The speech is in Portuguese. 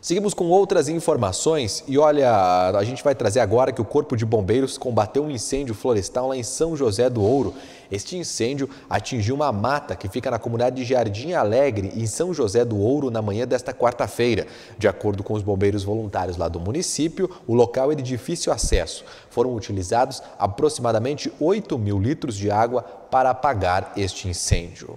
Seguimos com outras informações e olha, a gente vai trazer agora que o Corpo de Bombeiros combateu um incêndio florestal lá em São José do Ouro. Este incêndio atingiu uma mata que fica na comunidade de Jardim Alegre, em São José do Ouro, na manhã desta quarta-feira. De acordo com os bombeiros voluntários lá do município, o local é de difícil acesso. Foram utilizados aproximadamente 8 mil litros de água para apagar este incêndio.